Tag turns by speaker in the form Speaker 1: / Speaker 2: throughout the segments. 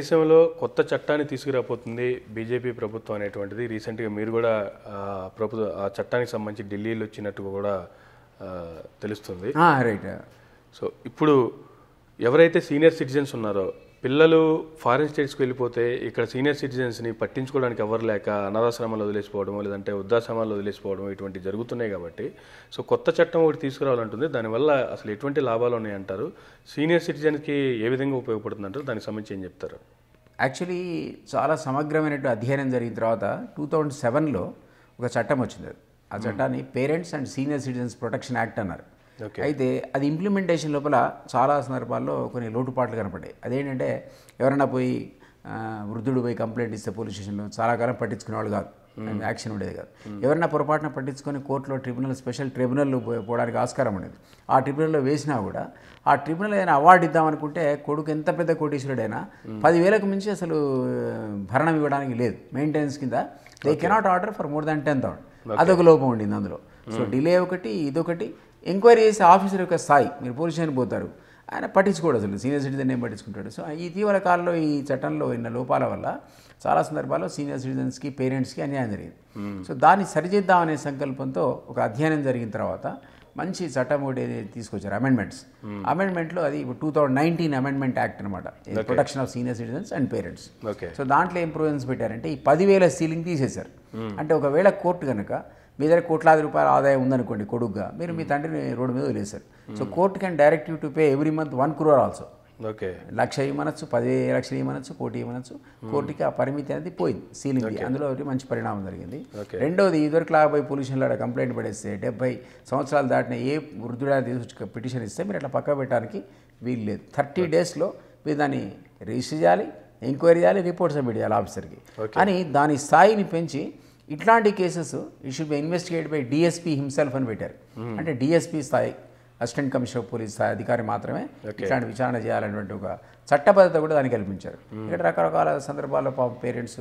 Speaker 1: దేశంలో కొత్త చట్టాన్ని తీసుకురాబోతుంది బీజేపీ ప్రభుత్వం అనేటువంటిది రీసెంట్గా మీరు కూడా ప్రభుత్వ ఆ చట్టానికి సంబంధించి ఢిల్లీలో వచ్చినట్టు కూడా తెలుస్తుంది రైట్ సో ఇప్పుడు ఎవరైతే సీనియర్ సిటిజన్స్ ఉన్నారో పిల్లలు ఫారిన్ స్టేట్స్కి వెళ్ళిపోతే ఇక్కడ సీనియర్ సిటిజన్స్ని పట్టించుకోవడానికి ఎవరు లేక అనాథాశ్రమాలు వదిలేసిపోవడం లేదంటే వృద్ధాశ్రమాలు వదిలేసిపోవడం ఇటువంటి జరుగుతున్నాయి కాబట్టి సో కొత్త చట్టం ఒకటి తీసుకురావాలంటుంది దానివల్ల అసలు ఎటువంటి లాభాలు ఉన్నాయంటారు సీనియర్ సిటిజన్కి ఏ విధంగా ఉపయోగపడుతుందంటారు దానికి సంబంధించి ఏం చెప్తారు
Speaker 2: యాక్చువల్లీ చాలా సమగ్రమైనటువంటి అధ్యయనం జరిగిన తర్వాత టూ థౌజండ్ సెవెన్లో ఒక చట్టం వచ్చింది ఆ చట్టాన్ని parents and senior citizens protection act అన్నారు అయితే అది ఇంప్లిమెంటేషన్ లోపల చాలా సందర్భాల్లో కొన్ని లోటుపాట్లు కనపడ్డాయి అదేంటంటే ఎవరైనా పోయి వృద్ధుడు పోయి కంప్లైంట్ ఇస్తే పోలీస్ స్టేషన్లో చాలా కాలం పట్టించుకునే వాళ్ళు కాదు యాక్షన్ hmm. ఉండేది కాదు hmm. ఎవరైనా పొరపాటున పట్టించుకొని కోర్టులో ట్రిబ్యునల్ స్పెషల్ ట్రిబ్యునల్ పోవడానికి ఆస్కారం ఉండేది ఆ ట్రిబ్యునల్లో వేసినా కూడా ఆ ట్రిబ్యునల్ ఏదైనా అవార్డు ఇద్దామనుకుంటే కొడుకు ఎంత పెద్ద కోటీశ్వరుడైనా hmm. పదివేలకు మించి అసలు భరణం ఇవ్వడానికి లేదు మెయింటెనెన్స్ కింద they cannot order for more than ten thousand అదొక లోపం ఉండింది అందులో సో డిలే ఒకటి ఇదొకటి ఎంక్వైరీ చేసే ఆఫీసర్ యొక్క స్థాయి మీరు పోలీస్ స్టేషన్ పోతారు ఆయన పట్టించుకోడు అసలు సీనియర్ సిటిజన్ ఏం పట్టించుకుంటాడు సో ఈ తీవ్ర కాలంలో ఈ చట్టంలో ఉన్న లోపాల వల్ల చాలా సందర్భాల్లో సీనియర్ సిటిజన్స్కి పేరెంట్స్కి అన్యాయం జరిగింది సో దాన్ని సరిచేద్దామనే సంకల్పంతో ఒక అధ్యయనం జరిగిన తర్వాత మంచి చట్టం ఒకటి తీసుకొచ్చారు అమెండ్మెంట్స్ అమెండ్మెంట్లో అది ఇప్పుడు two thousand nineteen amendment act అనమాట protection of senior citizens and parents so దాంట్లో ఏం పెట్టారంటే ఈ పదివేల సీలింగ్ తీసేశారు అంటే ఒకవేళ కోర్టు కనుక మీ దగ్గర కోట్లాది రూపాయల ఆదాయం ఉందనుకోండి కొడుగ్గా మీరు మీ తండ్రిని రోడ్డు మీద వదిలేశారు so court can direct you to pay every month one crore also okay lakh ఇవ్వనొచ్చు పది లక్షలు ఇవ్వనొచ్చు కోటి ఇవ్వనొచ్చు కోటికి ఆ పరిమితి అనేది పోయింది సీలింగ్ అందులో ఒకటి మంచి పరిణామం జరిగింది రెండోది ఇదివరకు పొల్యూషన్ పొల్యూషన్లో కంప్లైంట్ పడేస్తే డెబ్బై సంవత్సరాలు దాటిన ఏ వృద్ధుడైనా పిటిషన్ ఇస్తే మీరు అట్లా పక్క పెట్టడానికి వీలు లేదు థర్టీ డేస్లో మీరు దాన్ని రిజిస్టర్ చేయాలి ఎంక్వైరీ చేయాలి రిపోర్ట్ సబ్మిట్ చేయాలి ఆఫీసర్కి అని దాని స్థాయిని పెంచి ఇట్లాంటి కేసెస్ ఈ should be investigate by DSP himself అని పెట్టారు hmm. అంటే డిఎస్పీ స్థాయి అసిస్టెంట్ కమిషనర్ పోలీస్ స్థాయి అధికారి మాత్రమే ఇట్లాంటి విచారణ చేయాలనేటువంటి ఒక చట్టబద్ధత కూడా దానికి కల్పించారు hmm. ఇక్కడ రకరకాల సందర్భాల్లో పాపం పేరెంట్స్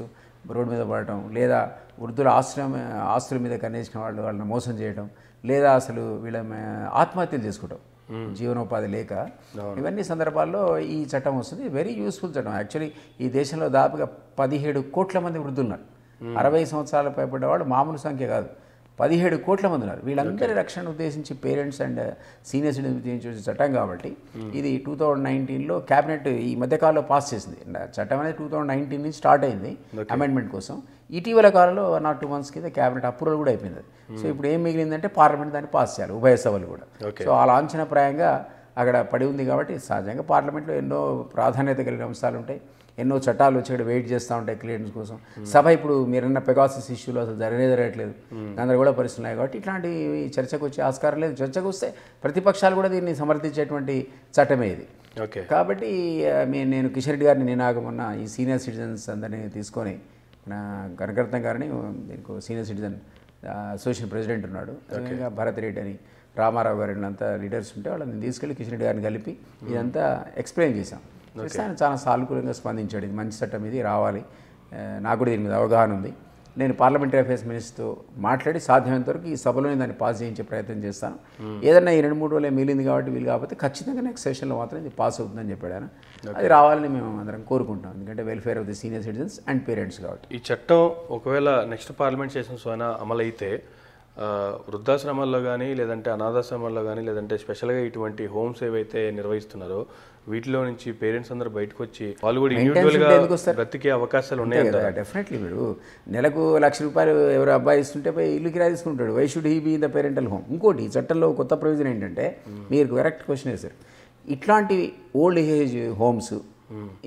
Speaker 2: రోడ్డు మీద పడటం లేదా వృద్ధుల ఆశ్రమ ఆస్తుల మీద కన్నేసిన వాళ్ళు వాళ్ళని మోసం చేయడం లేదా అసలు వీళ్ళ ఆత్మహత్యలు చేసుకోవడం hmm. జీవనోపాధి లేక ఇవన్నీ సందర్భాల్లో ఈ చట్టం వస్తుంది వెరీ యూస్ఫుల్ చట్టం యాక్చువల్లీ ఈ దేశంలో దాదాపుగా పదిహేడు కోట్ల మంది వృద్ధులున్నారు అరవై సంవత్సరాలు పైబడ్డవాడు మామూలు సంఖ్య కాదు పదిహేడు కోట్ల మంది ఉన్నారు వీళ్ళందరి రక్షణ ఉద్దేశించి పేరెంట్స్ అండ్ సీనియర్ సిటిజన్ ఉద్దేశించి చట్టం కాబట్టి ఇది టూ థౌజండ్ నైన్టీన్లో క్యాబినెట్ ఈ మధ్యకాలంలో పాస్ చేసింది చట్టం అనేది టూ థౌజండ్ నైన్టీన్ నుంచి స్టార్ట్ అయింది అమెండ్మెంట్ కోసం ఇటీవల కాలంలో వన్ ఆర్ టూ మంత్స్ కింద క్యాబినెట్ అప్రూవల్ కూడా అయిపోయింది సో ఇప్పుడు ఏం మిగిలిందంటే పార్లమెంట్ దాన్ని పాస్ చేయాలి ఉభయ సభలు కూడా సో ఆ లాంఛనప్రాయంగా అక్కడ పడి ఉంది కాబట్టి సహజంగా పార్లమెంట్లో ఎన్నో ప్రాధాన్యత కలిగిన అంశాలు ఉంటాయి ఎన్నో చట్టాలు వచ్చాడు వెయిట్ చేస్తూ ఉంటాయి క్లియరెన్స్ కోసం సభ ఇప్పుడు మీరన్న పెగాసిస్ ఇష్యూలో అసలు జరగనే జరగట్లేదు పరిస్థితులు పరిస్థితున్నాయి కాబట్టి ఇట్లాంటివి చర్చకు వచ్చే ఆస్కారం లేదు చర్చకు వస్తే ప్రతిపక్షాలు కూడా దీన్ని సమర్థించేటువంటి చట్టమే ఇది ఓకే కాబట్టి నేను కిషన్ రెడ్డి గారిని నినాగమన్న ఈ సీనియర్ సిటిజన్స్ అందరినీ తీసుకొని నా కనకరత్న గారిని దీనికి సీనియర్ సిటిజన్ అసోసియేషన్ ప్రెసిడెంట్ ఉన్నాడు అదేవిధంగా భరత్ రెడ్డి అని రామారావు గారి అంతా లీడర్స్ ఉంటే వాళ్ళని తీసుకెళ్ళి కిషన్ రెడ్డి గారిని కలిపి ఇదంతా ఎక్స్ప్లెయిన్ చేశాం ఆయన చాలా సానుకూలంగా స్పందించాడు ఇది మంచి చట్టం ఇది రావాలి నాకు కూడా దీని మీద అవగాహన ఉంది నేను పార్లమెంటరీ అఫేర్స్ మినిస్టర్తో మాట్లాడి సాధ్యమైనంత వరకు ఈ నేను దాన్ని పాస్ చేయించే ప్రయత్నం చేస్తాను ఏదన్నా ఈ రెండు మూడు రోజులే మిగిలింది కాబట్టి వీలు కాకపోతే ఖచ్చితంగా నెక్స్ట్ సెషన్లో మాత్రం ఇది పాస్ అవుతుందని చెప్పాడు ఆయన అది రావాలని మేము అందరం కోరుకుంటాం ఎందుకంటే welfare of the senior citizens and parents కాబట్టి
Speaker 1: ఈ చట్టం ఒకవేళ నెక్స్ట్ పార్లమెంట్ సెషన్స్ అయినా అమలైతే వృద్ధాశ్రమాల్లో కానీ లేదంటే అనాథాశ్రమాల్లో కానీ లేదంటే స్పెషల్గా ఇటువంటి హోమ్స్ ఏవైతే నిర్వహిస్తున్నారో వీటిలో నుంచి పేరెంట్స్ అందరూ బయటకు వచ్చి వాళ్ళు కూడా ఇండివిజువల్గా బ్రతికే అవకాశాలు ఉన్నాయి కదా
Speaker 2: డెఫినెట్లీ మీరు నెలకు లక్ష రూపాయలు ఎవరు అబ్బాయి ఇస్తుంటే పోయి ఇల్లుకి కిరాయి తీసుకుంటాడు why should he be the parental home ఇంకోటి చట్టంలో కొత్త ప్రయోజనం ఏంటంటే hmm. మీరు కరెక్ట్ క్వశ్చన్ సార్ ఇట్లాంటి ఓల్డ్ ఏజ్ హోమ్స్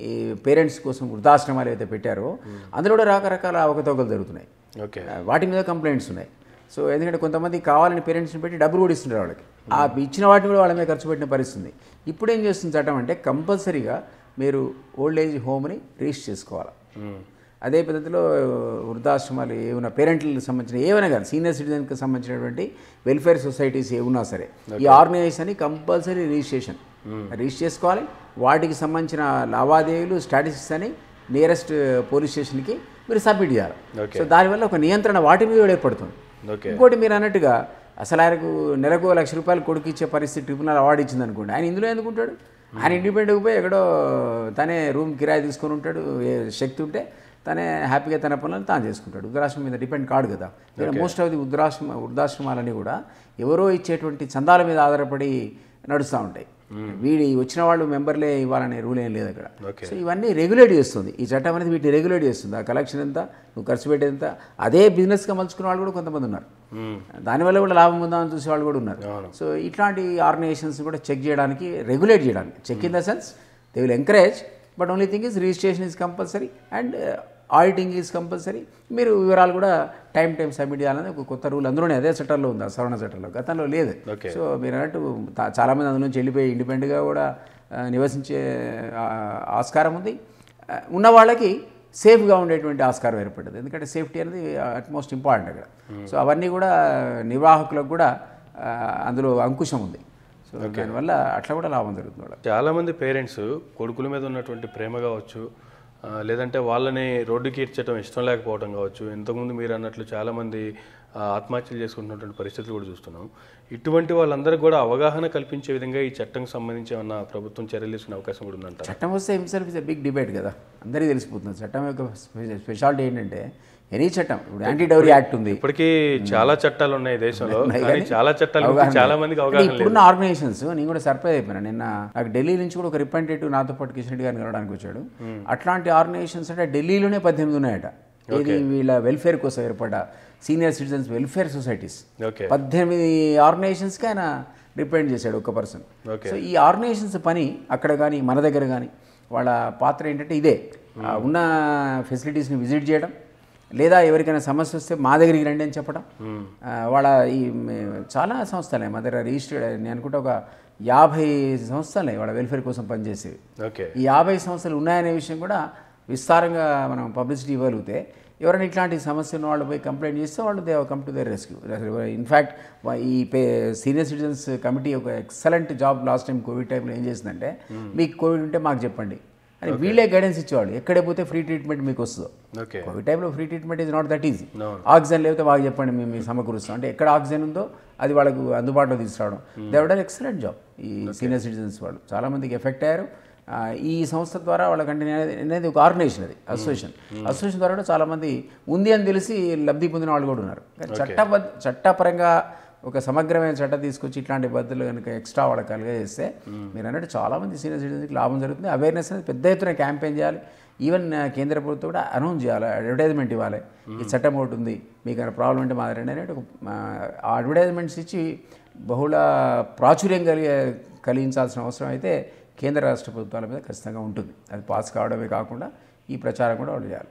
Speaker 2: ఈ పేరెంట్స్ కోసం వృద్ధాశ్రమాలు ఏవైతే పెట్టారో hmm. అందులో కూడా రకరకాల అవకతవకలు జరుగుతున్నాయి వాటి మీద కంప్లైంట్స్ ఉన్నాయి సో ఎందుకంటే కొంతమంది కావాలని పేరెంట్స్ని పెట్టి డబ్బులు కూడా ఇస్తున్నారు వాళ్ళకి ఆ ఇచ్చిన వాటిని కూడా వాళ్ళ మీద ఖర్చు పెట్టిన పరిస్థితుంది ఇప్పుడు ఏం చేస్తుంది చట్టం అంటే కంపల్సరీగా మీరు ఓల్డ్ ఏజ్ హోమ్ని రిజిస్టర్ చేసుకోవాలి అదే పద్ధతిలో వృద్ధాశ్రమాలు ఏమైనా పేరెంట్లకు సంబంధించిన ఏమైనా కానీ సీనియర్ సిటిజన్కి సంబంధించినటువంటి వెల్ఫేర్ సొసైటీస్ ఏమున్నా సరే ఈ organisation compulsory registration hmm. Register చేసుకోవాలి వాటికి సంబంధించిన లావాదేవీలు స్టాటిస్టిక్స్ అని నియరెస్ట్ పోలీస్ స్టేషన్కి మీరు సబ్మిట్ చేయాలి సో దానివల్ల ఒక నియంత్రణ వాటి మీద ఏర్పడుతుంది ఇంకోటి మీరు అన్నట్టుగా అసలు ఆయనకు నెలకు లక్ష రూపాయలు కొడుకు ఇచ్చే పరిస్థితి ట్రిబ్యునల్ అవార్డు ఇచ్చింది అనుకోండి ఆయన ఇందులో ఎందుకుంటాడు ఆయన hmm. ఇండిపెండెంట్గా పోయి ఎక్కడో తనే రూమ్ కిరాయి తీసుకొని ఉంటాడు ఏ శక్తి ఉంటే తనే హ్యాపీగా తన పనులను తాను చేసుకుంటాడు వృద్ధాశ్రమం మీద డిపెండ్ కాడు కదా మోస్ట్ ఆఫ్ ది వృద్ధాశ్రమ వృద్ధాశ్రమాలని కూడా ఎవరో ఇచ్చేటువంటి చందాల మీద ఆధారపడి నడుస్తూ ఉంటాయి Hmm. వీడి వచ్చిన వాళ్ళు మెంబర్లే ఇవ్వాలనే రూల్ ఏం లేదు అక్కడ సో ఇవన్నీ రెగ్యులేట్ చేస్తుంది ఈ చట్టం అనేది వీటిని రెగ్యులేట్ చేస్తుంది ఆ కలెక్షన్ ఎంత నువ్వు ఖర్చు పెట్టేంత అదే బిజినెస్గా మలుచుకున్న వాళ్ళు కూడా కొంతమంది ఉన్నారు hmm. దానివల్ల కూడా లాభం ఉందా అని చూసే వాళ్ళు కూడా ఉన్నారు సో ఇట్లాంటి ఆర్గనైజేషన్స్ కూడా చెక్ చేయడానికి రెగ్యులేట్ చేయడానికి check in the sense they will encourage but only thing is registration is compulsory and auditing is compulsory మీరు వివరాలు కూడా టైం టైం సబ్మిట్ చేయాలని ఒక కొత్త రూల్ అందులోనే అదే సెటర్లో ఉంది సవరణ సెటర్లో గతంలో లేదు సో మీరు అన్నట్టు చాలామంది అందులోంచి వెళ్ళిపోయి ఇండిపెండెంట్గా కూడా నివసించే ఆస్కారం ఉంది ఉన్న వాళ్ళకి సేఫ్గా ఉండేటువంటి ఆస్కారం ఏర్పడింది ఎందుకంటే సేఫ్టీ అనేది అట్మోస్ట్ ఇంపార్టెంట్ అక్కడ hmm. సో అవన్నీ కూడా నిర్వాహకులకు కూడా అందులో అంకుశం ఉంది
Speaker 1: సో దానివల్ల అట్లా కూడా లాభం జరుగుతుంది చాలా మంది పేరెంట్స్ కొడుకుల మీద ఉన్నటువంటి ప్రేమ కావచ్చు లేదంటే వాళ్ళని రోడ్డుకి ఇడ్చడం ఇష్టం లేకపోవడం కావచ్చు ఇంతకుముందు మీరు అన్నట్లు చాలామంది ఆత్మహత్యలు చేసుకుంటున్నటువంటి పరిస్థితులు కూడా చూస్తున్నాం ఇటువంటి వాళ్ళందరికీ కూడా అవగాహన కల్పించే విధంగా ఈ చట్టం సంబంధించి ఏమన్నా ప్రభుత్వం చర్యలు తీసుకునే అవకాశం కూడా ఉందంట
Speaker 2: చట్టం వస్తే హింసెల్ఫ్ ఇస్ బిగ్ డిబేట్ కదా అందరికీ తెలిసిపోతుంది చట్టం యొక్క స్పెషాలిటీ ఏంటంటే ఎనీ చట్టం ఇప్పుడు యాంటీ డౌరీ యాక్ట్
Speaker 1: ఉంది ఇప్పటికీ చాలా చట్టాలు ఉన్నాయి దేశంలో చాలా చట్టాలు చాలా మందికి అవగాహన ఇప్పుడున్న
Speaker 2: ఆర్గనైజేషన్స్ నేను కూడా సర్ప్రైజ్ అయిపోయినా నిన్న నాకు ఢిల్లీ నుంచి కూడా ఒక రిప్రజెంటేటివ్ నాతో పాటు కిషన్ రెడ్డి గారిని కలవడానికి వచ్చాడు అట్లాంటి ఆర్గనైజేషన్స్ అంటే ఢిల్లీలోనే పద్దెనిమిది ఉన్నాయట ఇది వీళ్ళ వెల్ఫేర్ కోసం ఏర్పడ్డ సీనియర్ సిటిజన్స్ వెల్ఫేర్ సొసైటీస్ పద్దెనిమిది ఆర్గనైజేషన్స్కి ఆయన రిప్రజెంట్ చేశాడు ఒక పర్సన్ సో ఈ ఆర్గనైజేషన్స్ పని అక్కడ కానీ మన దగ్గర కానీ వాళ్ళ పాత్ర ఏంటంటే ఇదే ఉన్న ఫెసిలిటీస్ని విజిట్ చేయడం లేదా ఎవరికైనా సమస్య వస్తే మా దగ్గరికి రండి అని చెప్పడం వాళ్ళ ఈ చాలా సంస్థలే మా దగ్గర రిజిస్టర్డ్ నేను అనుకుంటే ఒక యాభై సంస్థలే వాళ్ళ వెల్ఫేర్ కోసం పనిచేసేవి ఓకే ఈ యాభై సంస్థలు ఉన్నాయనే విషయం కూడా విస్తారంగా మనం పబ్లిసిటీ ఇవ్వగలిగితే ఎవరైనా ఇట్లాంటి సమస్య ఉన్న వాళ్ళు పోయి కంప్లైంట్ చేస్తే వాళ్ళు they'll come to their rescue in fact ఈ పే సీనియర్ సిటిజన్స్ కమిటీ ఒక excellent job last time covid టైంలో ఏం చేసిందంటే మీకు కోవిడ్ ఉంటే మాకు చెప్పండి అని వీళ్ళే గైడెన్స్ ఇచ్చేవాళ్ళు ఎక్కడే పోతే ఫ్రీ ట్రీట్మెంట్ మీకు వస్తుందో కోవిడ్ టైంలో free treatment is not that easy oxygen లేకపోతే బాగా చెప్పండి మేము మీకు సమకూరుస్తాం అంటే ఎక్కడ ఆక్సిజన్ ఉందో అది వాళ్ళకు అందుబాటులో తీసుకురావడం దేవడ ఎక్సలెంట్ జాబ్ ఈ సీనియర్ సిటిజన్స్ వాళ్ళు చాలామందికి ఎఫెక్ట్ అయ్యారు ఈ సంస్థ ద్వారా వాళ్ళకంటే అనేది ఒక ఆర్గనైజేషన్ అది అసోసియేషన్ hmm. Association hmm. ద్వారా కూడా చాలామంది ఉంది అని తెలిసి లబ్ధి పొందిన వాళ్ళు కూడా ఉన్నారు చట్ట చట్టపరంగా ఒక సమగ్రమైన చట్టం తీసుకొచ్చి ఇట్లాంటి పద్ధతులు కనుక ఎక్స్ట్రా వాళ్ళకి చేస్తే మీరు అన్నట్టు చాలామంది సీనియర్ సిటిజన్స్కి లాభం జరుగుతుంది అవేర్నెస్ అనేది పెద్ద ఎత్తున క్యాంపెయిన్ చేయాలి ఈవెన్ uh, కేంద్ర ప్రభుత్వం కూడా అనౌన్స్ చేయాలి అడ్వర్టైజ్మెంట్ ఇవ్వాలి ఈ చట్టం ఒకటి ఉంది మీకు ప్రాబ్లం అంటే మా రండి అనేది ఆ అడ్వర్టైజ్మెంట్స్ ఇచ్చి బహుళ ప్రాచుర్యం కలిగే కలిగించాల్సిన అవసరం అయితే కేంద్ర రాష్ట్ర ప్రభుత్వాల మీద ఖచ్చితంగా ఉంటుంది అది పాస్ కావడమే కాకుండా ఈ ప్రచారం కూడా వాళ్ళు చేయాలి